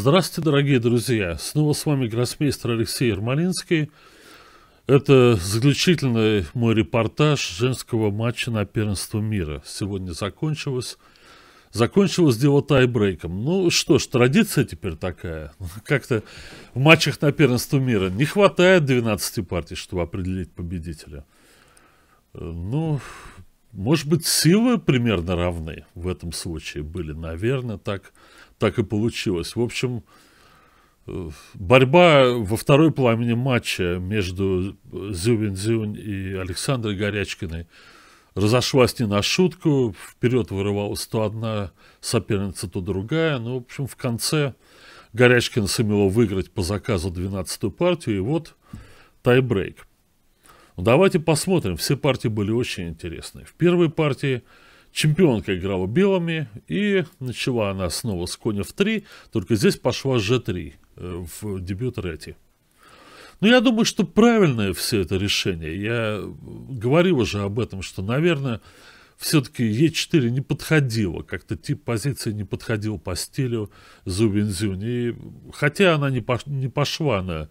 Здравствуйте, дорогие друзья! Снова с вами гроссмейстер Алексей Ермолинский. Это заключительный мой репортаж женского матча на первенство мира. Сегодня закончилось. Закончилось дело тайбрейком. Ну что ж, традиция теперь такая. Как-то в матчах на первенство мира не хватает 12 партий, чтобы определить победителя. Ну, может быть, силы примерно равны в этом случае были, наверное, так так и получилось. В общем, э, борьба во второй пламени матча между Зювин Зюнь и Александрой Горячкиной разошлась не на шутку. Вперед вырывалась то одна соперница, то другая. Ну, в общем, в конце Горячкина сумела выиграть по заказу 12-ю партию. И вот тайбрейк. Ну, давайте посмотрим. Все партии были очень интересные. В первой партии Чемпионка играла белыми, и начала она снова с коня в 3, только здесь пошла g3 э, в дебют Рэти. Но ну, я думаю, что правильное все это решение. Я говорил уже об этом, что, наверное, все-таки Е4 не подходило, как-то тип позиции не подходил по стилю Зубинзюнь. хотя она не, пош, не пошла на,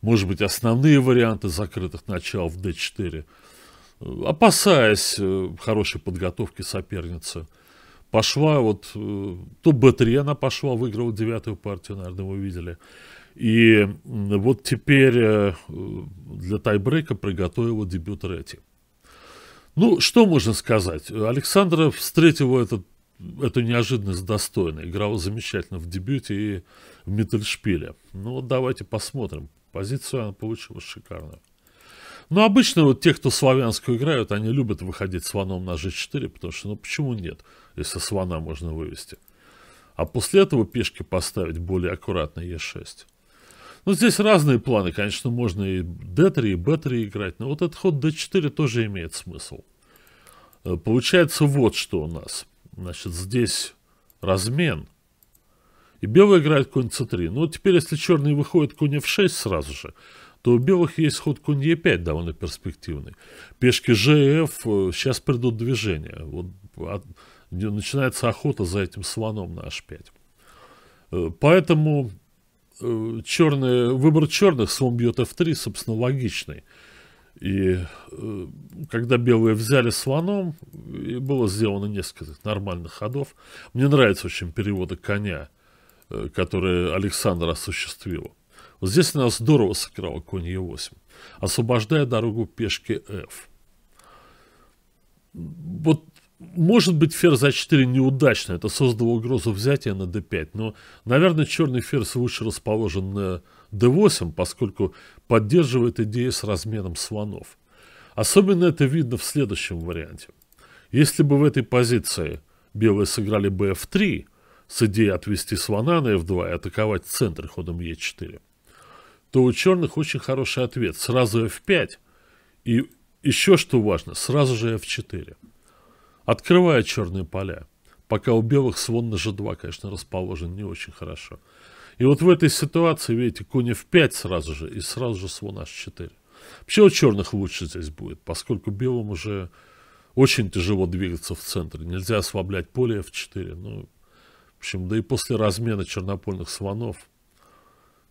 может быть, основные варианты закрытых начал в d4, опасаясь э, хорошей подготовки соперницы, пошла вот, э, то Б3 она пошла, выиграла девятую партию, наверное, вы видели. И вот теперь э, для тайбрейка приготовила дебют Ретти. Ну, что можно сказать? Александра встретила этот, эту неожиданность достойно. Играла замечательно в дебюте и в Миттельшпиле. Ну, вот давайте посмотрим. Позицию она получила шикарную. Но ну, обычно вот те, кто славянскую играют, они любят выходить с на g4, потому что, ну почему нет, если с можно вывести. А после этого пешки поставить более аккуратно e6. Ну, здесь разные планы, конечно, можно и d3, и b3 играть, но вот этот ход d4 тоже имеет смысл. Э, получается вот что у нас. Значит, здесь размен. И белый играет конь c3. Ну, вот теперь, если черный выходит конь f6 сразу же, то у белых есть ход конь Е5 довольно перспективный. Пешки ЖФ, сейчас э, придут движения. Вот от, а, начинается охота за этим слоном на H5. Э, поэтому э, черные, выбор черных, слон бьет F3, собственно, логичный. И когда белые взяли слоном, и было сделано несколько нормальных ходов. Мне нравятся очень переводы коня, которые Александр осуществил. Вот здесь она здорово сыграла конь Е8, освобождая дорогу пешке F. Вот может быть, ферзь А4 неудачно, это создало угрозу взятия на d5, но, наверное, черный ферзь лучше расположен на d8, поскольку поддерживает идею с разменом слонов. Особенно это видно в следующем варианте. Если бы в этой позиции белые сыграли bf3 с идеей отвести слона на f2 и атаковать центр ходом e4, то у черных очень хороший ответ. Сразу F5 и еще что важно, сразу же F4. Открывая черные поля, пока у белых слон на G2, конечно, расположен не очень хорошо. И вот в этой ситуации, видите, конь F5 сразу же и сразу же свон H4. Вообще у черных лучше здесь будет, поскольку белым уже очень тяжело двигаться в центр, Нельзя ослаблять поле F4. Ну, в общем, да и после размена чернопольных слонов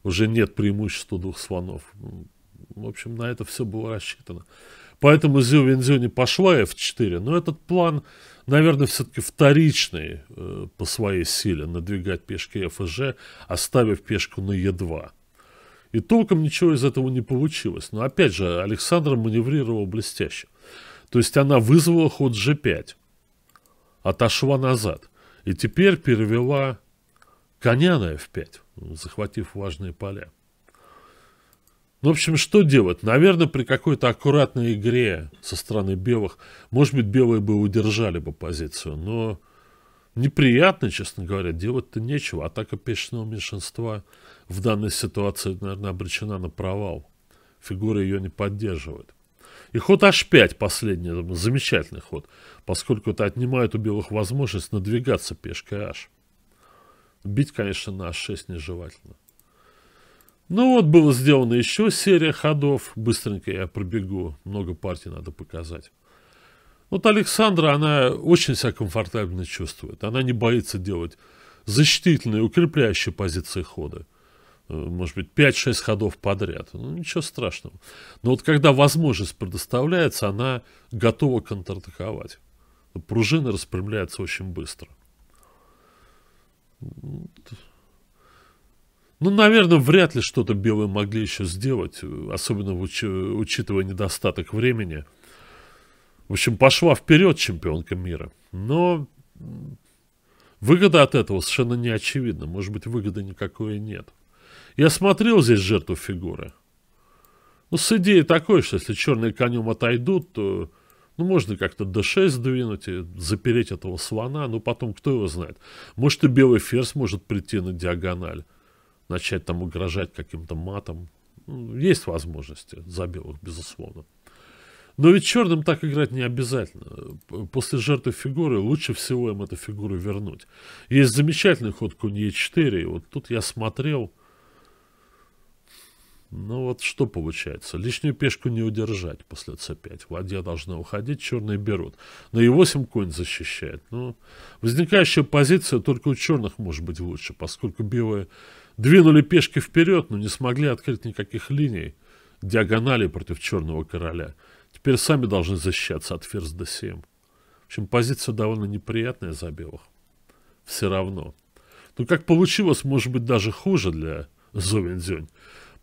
уже нет преимущества двух слонов. В общем, на это все было рассчитано. Поэтому Зю Вензю не пошла F4, но этот план, наверное, все-таки вторичный э, по своей силе, надвигать пешки F и G, оставив пешку на E2. И толком ничего из этого не получилось. Но опять же, Александр маневрировал блестяще. То есть она вызвала ход G5, отошла назад и теперь перевела коня на f5, захватив важные поля. Ну, в общем, что делать? Наверное, при какой-то аккуратной игре со стороны белых, может быть, белые бы удержали бы позицию, но неприятно, честно говоря, делать-то нечего. Атака пешечного меньшинства в данной ситуации, наверное, обречена на провал. Фигуры ее не поддерживают. И ход h5 последний, замечательный ход, поскольку это отнимает у белых возможность надвигаться пешкой h. Бить, конечно, на 6 нежелательно. Ну вот, было сделано еще серия ходов. Быстренько я пробегу. Много партий надо показать. Вот Александра, она очень себя комфортабельно чувствует. Она не боится делать защитительные, укрепляющие позиции хода. Э, может быть, 5-6 ходов подряд. Ну, ничего страшного. Но вот когда возможность предоставляется, она готова контратаковать. Пружина распрямляется очень быстро. Ну, наверное, вряд ли что-то белые могли еще сделать, особенно уч учитывая недостаток времени. В общем, пошла вперед чемпионка мира. Но выгода от этого совершенно не очевидна. Может быть, выгоды никакой нет. Я смотрел здесь жертву фигуры. Ну, с идеей такой, что если черные конем отойдут, то ну, можно как-то D6 сдвинуть и запереть этого слона, но ну, потом кто его знает. Может, и белый ферзь может прийти на диагональ, начать там угрожать каким-то матом. Ну, есть возможности за белых, безусловно. Но ведь черным так играть не обязательно. После жертвы фигуры лучше всего им эту фигуру вернуть. Есть замечательный ход конь e 4 и Вот тут я смотрел, ну вот что получается? Лишнюю пешку не удержать после c5. Ладья должна уходить, черные берут. Но ну и 8 конь защищает. Но ну, возникающая позиция только у черных может быть лучше, поскольку белые двинули пешки вперед, но не смогли открыть никаких линий диагонали против черного короля. Теперь сами должны защищаться от ферзь d7. В общем, позиция довольно неприятная за белых. Все равно. Но как получилось, может быть даже хуже для Зовендзюнь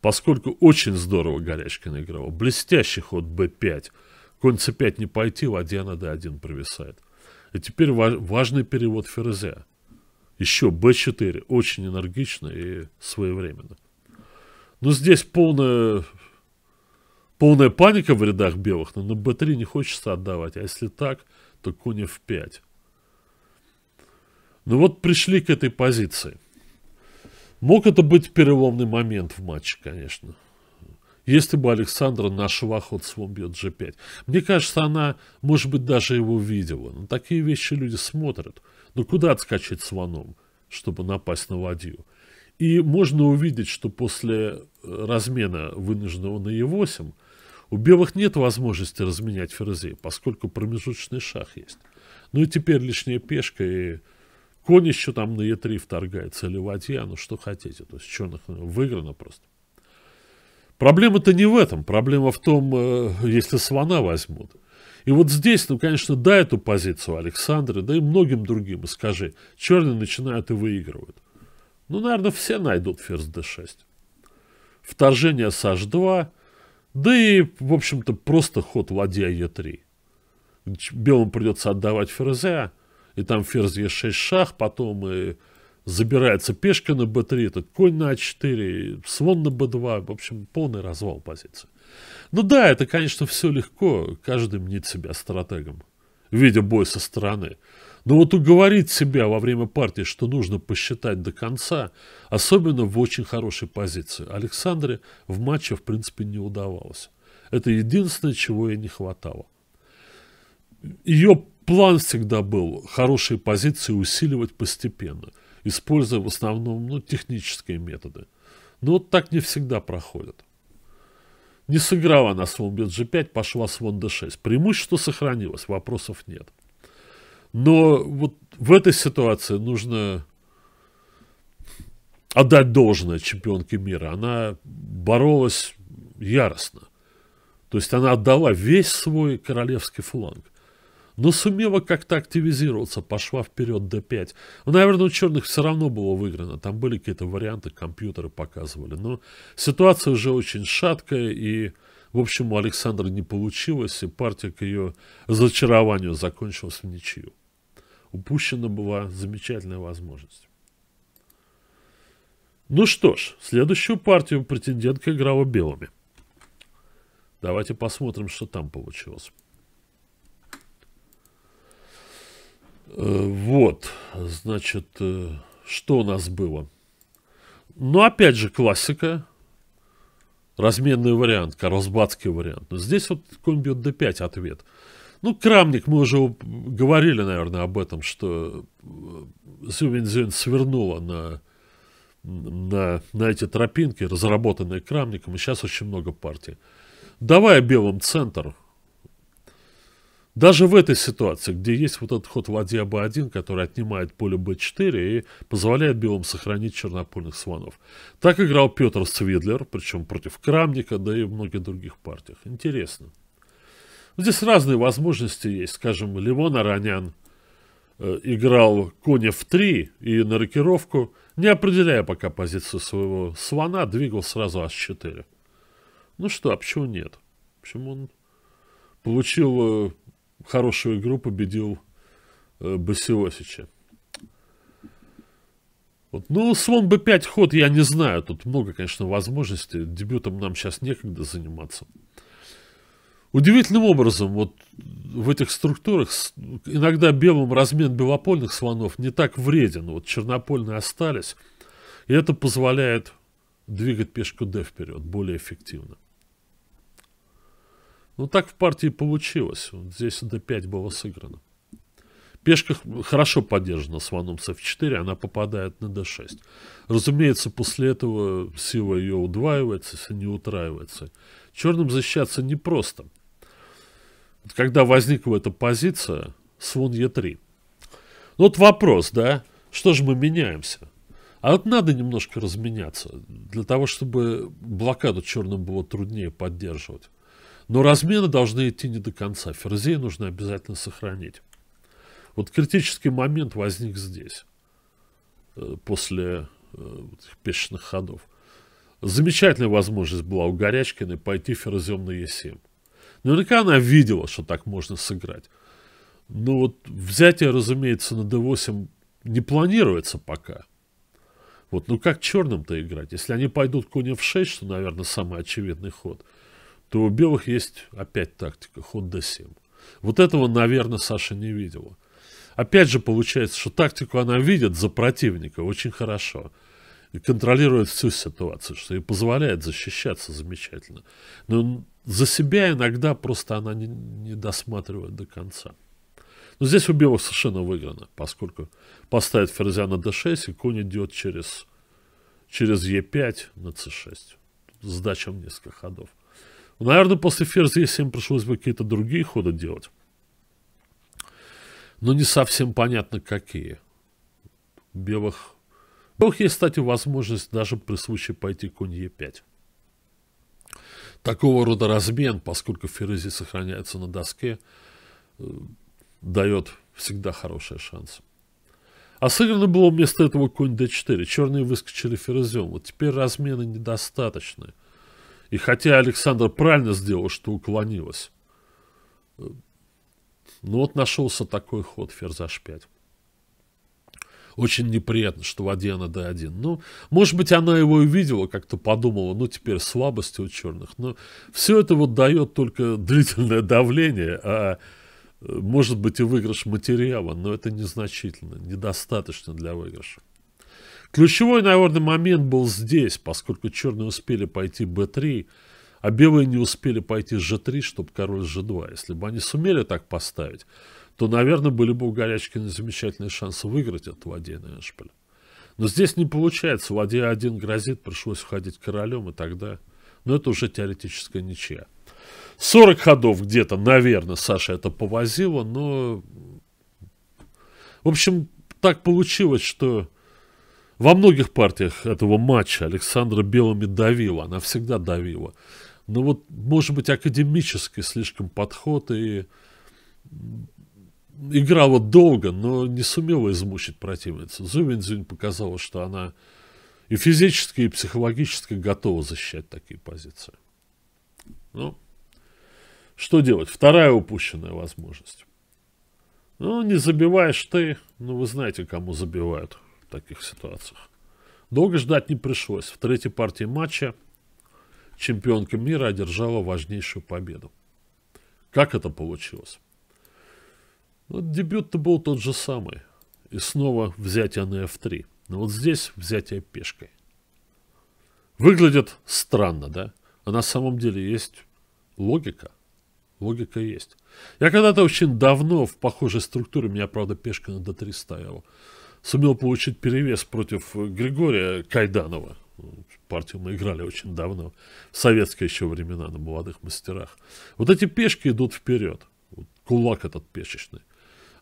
поскольку очень здорово Горячкин играл. Блестящий ход b5. Конь c5 не пойти, ладья на d1 провисает. И теперь важный перевод ферзя. Еще b4. Очень энергично и своевременно. Но здесь полная, полная паника в рядах белых, но на b3 не хочется отдавать. А если так, то конь f5. Ну вот пришли к этой позиции. Мог это быть переломный момент в матче, конечно. Если бы Александра нашего охотства бьет G5. Мне кажется, она, может быть, даже его видела. Но такие вещи люди смотрят. Но куда отскочить слоном, чтобы напасть на ладью? И можно увидеть, что после э, размена вынужденного на Е8 у белых нет возможности разменять ферзей, поскольку промежуточный шах есть. Ну и теперь лишняя пешка и Конь еще там на Е3 вторгается, или ладья, ну что хотите. То есть черных выиграно просто. Проблема-то не в этом. Проблема в том, э, если слона возьмут. И вот здесь, ну, конечно, да, эту позицию Александры, да и многим другим, скажи, черные начинают и выигрывают. Ну, наверное, все найдут ферзь d6. Вторжение с h2, да и, в общем-то, просто ход ладья e3. Белым придется отдавать ферзя, и там ферзь Е6 шах, потом и забирается пешка на б 3 этот конь на а4, слон на б 2 в общем, полный развал позиции. Ну да, это, конечно, все легко, каждый мнит себя стратегом, видя бой со стороны. Но вот уговорить себя во время партии, что нужно посчитать до конца, особенно в очень хорошей позиции, Александре в матче, в принципе, не удавалось. Это единственное, чего ей не хватало. Ее План всегда был хорошие позиции усиливать постепенно, используя в основном ну, технические методы. Но вот так не всегда проходит. Не сыграв она слон G5, пошла слон D6. Преимущество сохранилось, вопросов нет. Но вот в этой ситуации нужно отдать должное чемпионке мира. Она боролась яростно. То есть она отдала весь свой королевский фланг но сумела как-то активизироваться, пошла вперед d5. Ну, наверное, у черных все равно было выиграно, там были какие-то варианты, компьютеры показывали. Но ситуация уже очень шаткая, и, в общем, у Александра не получилось, и партия к ее разочарованию закончилась в ничью. Упущена была замечательная возможность. Ну что ж, следующую партию претендентка играла белыми. Давайте посмотрим, что там получилось. Э, вот, значит, э, что у нас было? Ну, опять же, классика. Разменный вариант, карлсбадский вариант. Но здесь вот комбиот d5 ответ. Ну, Крамник, мы уже говорили, наверное, об этом, что Зювин-Зювин э, свернула на, на, на эти тропинки, разработанные Крамником, и сейчас очень много партий. Давай белым центр, даже в этой ситуации, где есть вот этот ход ладья b1, который отнимает поле b4 и позволяет белым сохранить чернопольных слонов. Так играл Петр Свидлер, причем против Крамника, да и в многих других партиях. Интересно. Здесь разные возможности есть. Скажем, Лимон Аранян э, играл коня в 3 и на рокировку, не определяя пока позицию своего слона, двигал сразу h4. Ну что, а почему нет? Почему он получил э, хорошую игру победил э, Басиосича. Вот. Ну, слон b5 ход, я не знаю. Тут много, конечно, возможностей. Дебютом нам сейчас некогда заниматься. Удивительным образом, вот в этих структурах иногда белым размен белопольных слонов не так вреден. Вот чернопольные остались. И это позволяет двигать пешку d вперед более эффективно. Ну так в партии получилось. Вот здесь d5 было сыграно. Пешка хорошо поддержана слоном с f4, она попадает на d6. Разумеется, после этого сила ее удваивается, если не утраивается. Черным защищаться непросто. Когда возникла эта позиция, слон e3. Ну, вот вопрос, да, что же мы меняемся? А вот надо немножко разменяться, для того, чтобы блокаду черным было труднее поддерживать. Но размены должны идти не до конца. Ферзей нужно обязательно сохранить. Вот критический момент возник здесь. Э, после э, пешечных ходов. Замечательная возможность была у Горячкиной пойти ферзем на Е7. Наверняка она видела, что так можно сыграть. Но вот взятие, разумеется, на d8 не планируется пока. Вот, ну как черным-то играть? Если они пойдут конь f6, что, наверное, самый очевидный ход – то у белых есть опять тактика, ход до 7. Вот этого, наверное, Саша не видела. Опять же получается, что тактику она видит за противника очень хорошо. И контролирует всю ситуацию, что и позволяет защищаться замечательно. Но за себя иногда просто она не, не досматривает до конца. Но здесь у белых совершенно выиграно, поскольку поставит ферзя на d6, и конь идет через, через e5 на c6. Сдача в несколько ходов. Наверное, после ферзя e7 пришлось бы какие-то другие ходы делать. Но не совсем понятно, какие. Белых... Белых есть, кстати, возможность даже при случае пойти конь e5. Такого рода размен, поскольку ферзи сохраняется на доске, э, дает всегда хороший шанс. А сыграно было вместо этого конь d4. Черные выскочили ферзем. Вот теперь размены недостаточные. И хотя Александр правильно сделал, что уклонилась, ну вот нашелся такой ход, ферзь h 5 Очень неприятно, что ладья на d1. Ну, может быть, она его и видела, как-то подумала, ну, теперь слабости у черных. Но все это вот дает только длительное давление, а э, может быть и выигрыш материала, но это незначительно, недостаточно для выигрыша. Ключевой, наверное, момент был здесь, поскольку черные успели пойти b3, а белые не успели пойти g3, чтобы король g2. Если бы они сумели так поставить, то, наверное, были бы у Горячкина замечательные шансы выиграть от ладья на Эшпиль. Но здесь не получается. Ладья один грозит, пришлось входить королем, и тогда... Но ну, это уже теоретическая ничья. 40 ходов где-то, наверное, Саша это повозило, но... В общем, так получилось, что во многих партиях этого матча Александра белыми давила, она всегда давила. Но вот, может быть, академический слишком подход и играла долго, но не сумела измучить противницу. Зювензюнь показала, что она и физически, и психологически готова защищать такие позиции. Ну, что делать? Вторая упущенная возможность. Ну, не забиваешь ты, ну, вы знаете, кому забивают таких ситуациях. Долго ждать не пришлось. В третьей партии матча чемпионка мира одержала важнейшую победу. Как это получилось? Ну, дебют-то был тот же самый. И снова взятие на F3. Но вот здесь взятие пешкой. Выглядит странно, да? А на самом деле есть логика. Логика есть. Я когда-то очень давно в похожей структуре, у меня, правда, пешка на D3 стояла сумел получить перевес против Григория Кайданова. Партию мы играли очень давно, в советские еще времена, на молодых мастерах. Вот эти пешки идут вперед. Вот кулак этот пешечный.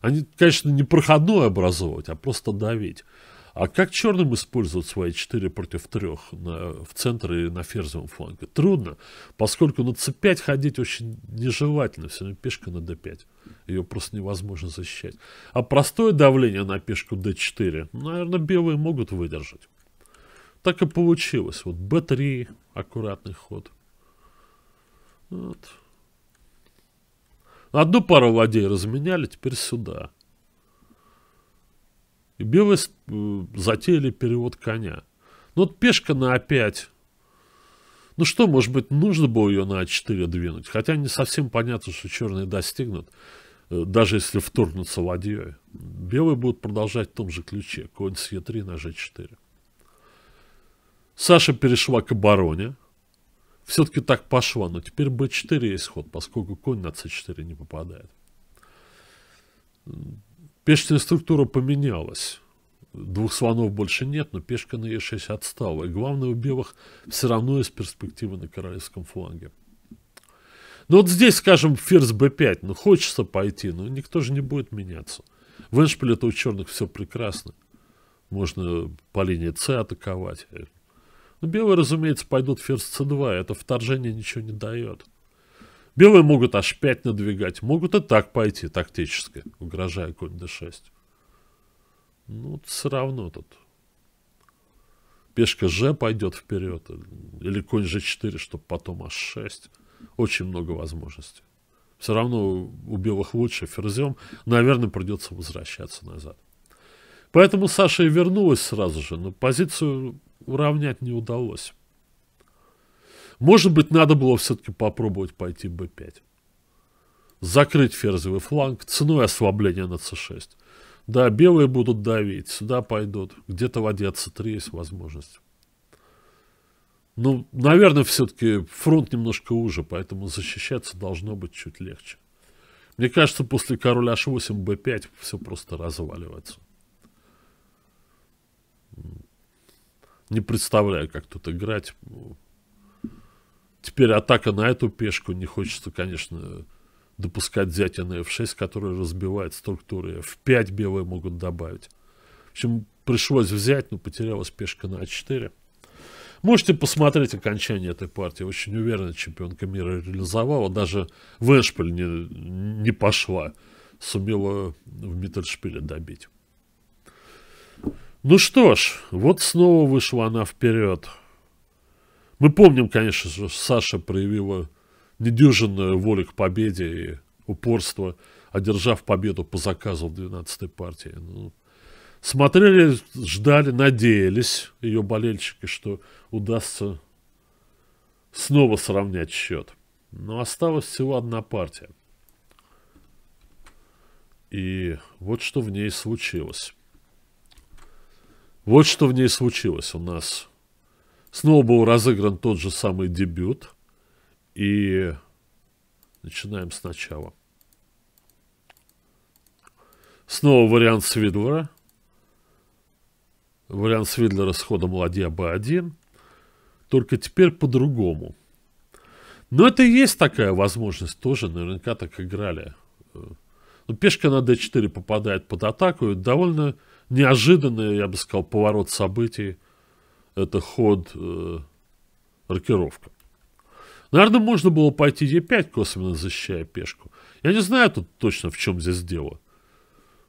Они, конечно, не проходной образовывать, а просто давить. А как черным использовать свои 4 против 3 на, в центре и на ферзевом фланге? Трудно, поскольку на c5 ходить очень нежелательно. Все время пешка на d5. Ее просто невозможно защищать. А простое давление на пешку d4, наверное, белые могут выдержать. Так и получилось. Вот b3, аккуратный ход. Вот. Одну пару ладей разменяли, теперь сюда. И белые э, затеяли перевод коня. Ну вот пешка на А5. Ну что, может быть, нужно было ее на А4 двинуть? Хотя не совсем понятно, что черные достигнут, э, даже если вторгнутся ладьей. Белые будут продолжать в том же ключе. Конь с Е3 на Ж4. Саша перешла к обороне. Все-таки так пошла, но теперь б 4 есть ход, поскольку конь на с 4 не попадает. Пешечная структура поменялась. Двух слонов больше нет, но пешка на Е6 отстала. И главное, у белых все равно есть перспективы на королевском фланге. Ну вот здесь, скажем, ферзь б 5 ну хочется пойти, но никто же не будет меняться. В эншпиле у черных все прекрасно. Можно по линии c атаковать. Но ну, белые, разумеется, пойдут ферзь c2, это вторжение ничего не дает. Белые могут аж 5 надвигать, могут и так пойти тактически, угрожая конь d6. Ну, все равно тут. Пешка g пойдет вперед, или конь g4, чтобы потом h6. Очень много возможностей. Все равно у белых лучше ферзем, наверное, придется возвращаться назад. Поэтому Саша и вернулась сразу же, но позицию уравнять не удалось. Может быть, надо было все-таки попробовать пойти b5. Закрыть ферзевый фланг ценой ослабления на c6. Да, белые будут давить, сюда пойдут. Где-то в ладья c3 есть возможность. Ну, наверное, все-таки фронт немножко уже, поэтому защищаться должно быть чуть легче. Мне кажется, после короля h8, b5 все просто разваливается. Не представляю, как тут играть. Теперь атака на эту пешку. Не хочется, конечно, допускать взятие на f6, которое разбивает структуры. f5 белые могут добавить. В общем, пришлось взять, но потерялась пешка на a а 4 Можете посмотреть окончание этой партии. Очень уверенно чемпионка мира реализовала. Даже в Эшпель не, не пошла. Сумела в Миттельшпиле добить. Ну что ж, вот снова вышла она вперед. Мы помним, конечно, что Саша проявила недюжинную волю к победе и упорство, одержав победу по заказу в 12-й партии. Ну, смотрели, ждали, надеялись ее болельщики, что удастся снова сравнять счет. Но осталась всего одна партия. И вот что в ней случилось. Вот что в ней случилось у нас Снова был разыгран тот же самый дебют. И начинаем сначала. Снова вариант Свидлера. Вариант Свидлера с ходом ладья b1. Только теперь по-другому. Но это и есть такая возможность тоже. Наверняка так играли. Но ну, пешка на d4 попадает под атаку. Это довольно неожиданный, я бы сказал, поворот событий это ход э, рокировка. Наверное, можно было пойти Е5, косвенно защищая пешку. Я не знаю тут точно, в чем здесь дело.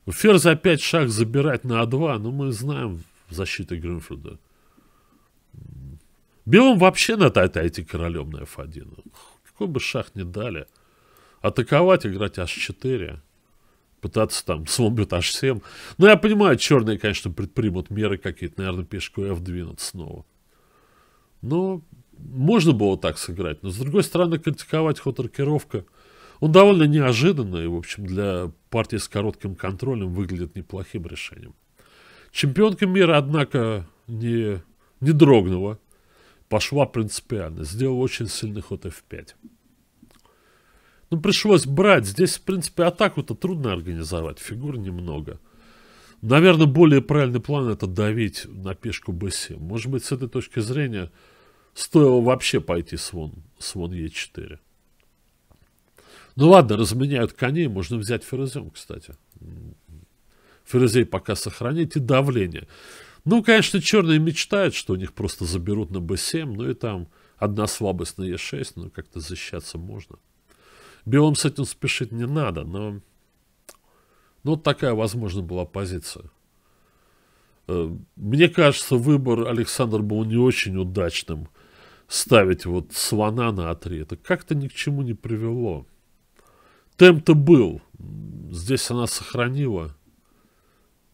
Ферзь опять шаг забирать на А2, но мы знаем защиты Гринфилда. Белым вообще надо отойти королем на F1. Какой бы шаг ни дали. Атаковать, играть H4 пытаться там сломбит H7. Ну, я понимаю, черные, конечно, предпримут меры какие-то, наверное, пешку F12 снова. Но можно было так сыграть. Но, с другой стороны, критиковать ход аркировка. Он довольно неожиданный, в общем, для партии с коротким контролем выглядит неплохим решением. Чемпионка мира, однако, не, не дрогнула. Пошла принципиально. Сделала очень сильный ход F5. Ну, пришлось брать. Здесь, в принципе, атаку-то трудно организовать. Фигур немного. Наверное, более правильный план это давить на пешку b7. Может быть, с этой точки зрения стоило вообще пойти с вон, e4. Ну ладно, разменяют коней, можно взять ферзем, кстати. Ферзей пока сохранить и давление. Ну, конечно, черные мечтают, что у них просто заберут на b7, ну и там одна слабость на e6, но ну, как-то защищаться можно. Белым с этим спешить не надо, но... Ну, вот такая, возможно, была позиция. Э, мне кажется, выбор Александр был не очень удачным. Ставить вот слона на А3. Это как-то ни к чему не привело. Темп-то был. Здесь она сохранила.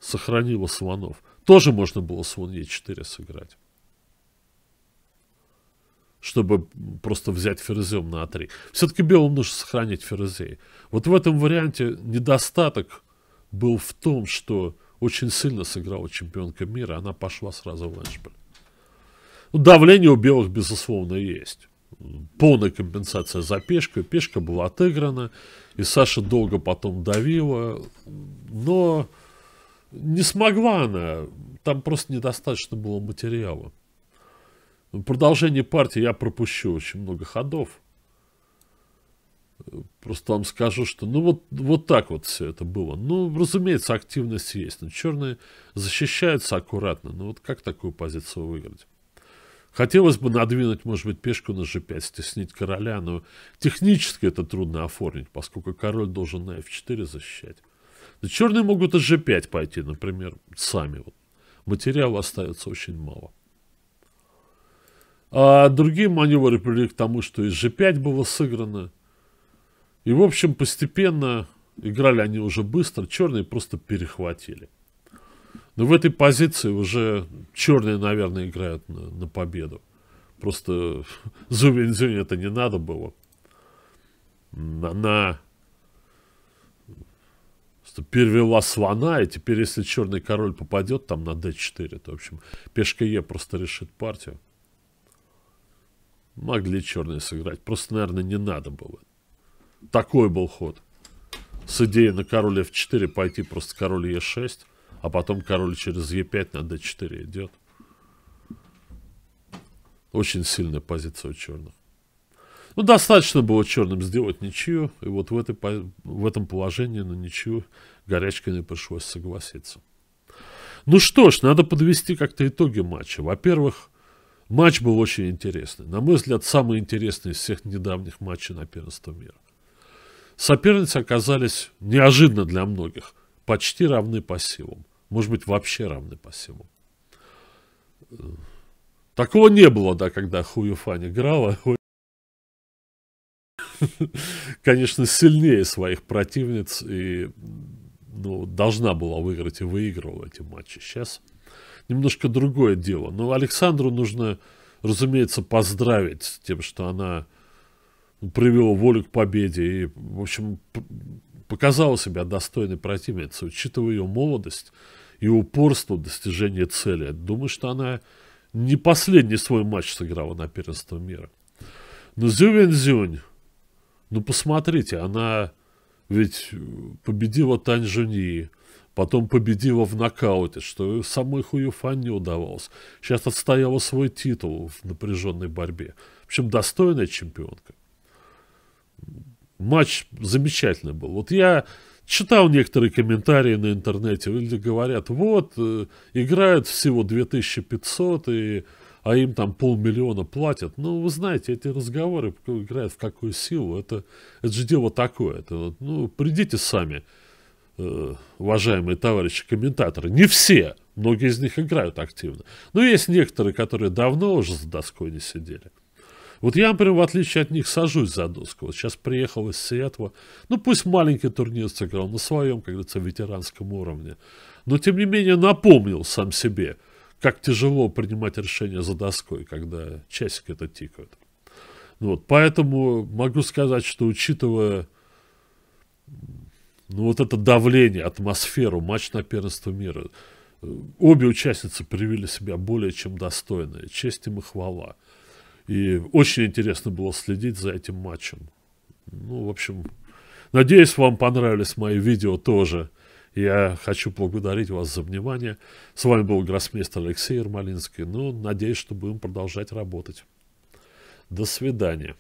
Сохранила слонов. Тоже можно было слон Е4 сыграть чтобы просто взять ферзем на А3. Все-таки белым нужно сохранить ферзей. Вот в этом варианте недостаток был в том, что очень сильно сыграла чемпионка мира, она пошла сразу в эндшпиль. Ну, давление у белых, безусловно, есть. Полная компенсация за пешку. Пешка была отыграна, и Саша долго потом давила, но не смогла она. Там просто недостаточно было материала. Продолжение партии я пропущу очень много ходов. Просто вам скажу, что ну вот, вот так вот все это было. Ну, разумеется, активность есть, но черные защищаются аккуратно. Ну вот как такую позицию выиграть? Хотелось бы надвинуть, может быть, пешку на g5, стеснить короля, но технически это трудно оформить, поскольку король должен на f4 защищать. Но черные могут и g5 пойти, например, сами. Вот. Материала остается очень мало. А другие маневры привели к тому, что и G5 было сыграно. И, в общем, постепенно играли они уже быстро, черные просто перехватили. Но в этой позиции уже черные, наверное, играют на, на победу. Просто Зубензюнь это не надо было. На Она перевела слона, и теперь, если черный король попадет там на d4, то, в общем, пешка Е просто решит партию. Могли черные сыграть. Просто, наверное, не надо было. Такой был ход. С идеей на король f4 пойти просто король e6, а потом король через e5 на d4 идет. Очень сильная позиция у черных. Ну, достаточно было черным сделать ничью, и вот в, этой, в этом положении на ничью Горячкиной пришлось согласиться. Ну что ж, надо подвести как-то итоги матча. Во-первых, Матч был очень интересный. На мой взгляд, самый интересный из всех недавних матчей на первенство мира. Соперницы оказались неожиданно для многих почти равны по силам. Может быть, вообще равны по силам. Такого не было, да, когда Хуюфань играла. Конечно, сильнее своих противниц и ну, должна была выиграть и выигрывала эти матчи. Сейчас немножко другое дело. Но Александру нужно, разумеется, поздравить с тем, что она привела волю к победе и, в общем, показала себя достойной противницей, учитывая ее молодость и упорство в достижении цели. Думаю, что она не последний свой матч сыграла на первенство мира. Но Зювензюнь, ну посмотрите, она ведь победила Тань Жуни, Потом победила в нокауте, что самой Хуюфан не удавалось. Сейчас отстояла свой титул в напряженной борьбе. В общем, достойная чемпионка. Матч замечательный был. Вот я читал некоторые комментарии на интернете. Люди говорят, вот, э, играют всего 2500 и а им там полмиллиона платят. Ну, вы знаете, эти разговоры играют в какую силу. Это, это же дело такое. Это, ну, придите сами Э, уважаемые товарищи комментаторы, не все, многие из них играют активно, но есть некоторые, которые давно уже за доской не сидели. Вот я, например, в отличие от них, сажусь за доску. Вот сейчас приехал из Сиэтла. Ну, пусть маленький турнир сыграл на своем, как говорится, ветеранском уровне. Но, тем не менее, напомнил сам себе, как тяжело принимать решения за доской, когда часик это тикают. Вот, поэтому могу сказать, что учитывая ну вот это давление, атмосферу, матч на первенство мира. Обе участницы привели себя более чем достойно. Честь им и хвала. И очень интересно было следить за этим матчем. Ну, в общем, надеюсь, вам понравились мои видео тоже. Я хочу поблагодарить вас за внимание. С вами был гроссмейстер Алексей Ермолинский. Ну, надеюсь, что будем продолжать работать. До свидания.